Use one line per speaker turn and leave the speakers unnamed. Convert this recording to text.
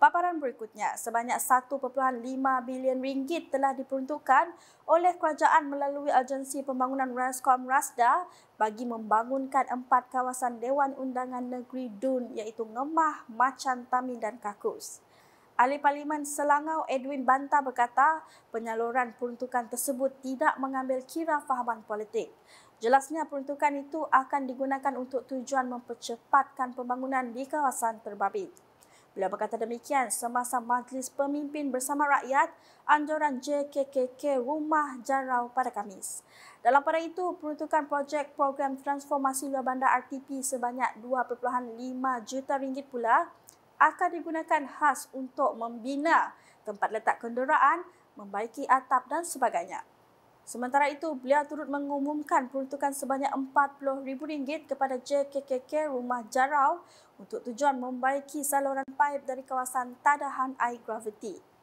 Paparan berikutnya, sebanyak 1.5 bilion ringgit telah diperuntukkan oleh kerajaan melalui agensi pembangunan RASCOM RASDA bagi membangunkan empat kawasan Dewan Undangan Negeri DUN iaitu Ngemah, Macan, Tamin dan Kakus. Ahli Parlimen Selangau Edwin Banta berkata penyaluran peruntukan tersebut tidak mengambil kira fahaman politik. Jelasnya peruntukan itu akan digunakan untuk tujuan mempercepatkan pembangunan di kawasan terbabit. Beliau berkata demikian semasa majlis pemimpin bersama rakyat anjuran JKKK Rumah Jarau pada Kamis. Dalam pada itu, peruntukan projek program transformasi luar bandar RTP sebanyak 2.5 juta ringgit pula akan digunakan khas untuk membina tempat letak kenderaan, membaiki atap dan sebagainya. Sementara itu, beliau turut mengumumkan peruntukan sebanyak rm ringgit kepada JKKK Rumah Jarau untuk tujuan membaiki saluran paip dari kawasan tadahan air graviti.